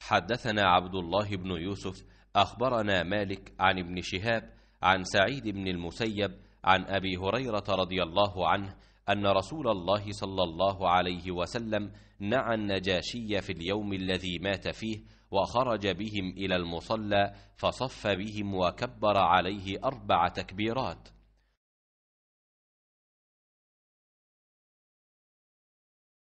حدثنا عبد الله بن يوسف أخبرنا مالك عن ابن شهاب عن سعيد بن المسيب عن أبي هريرة رضي الله عنه أن رسول الله صلى الله عليه وسلم نعى النجاشي في اليوم الذي مات فيه وخرج بهم إلى المصلى فصف بهم وكبر عليه أربع تكبيرات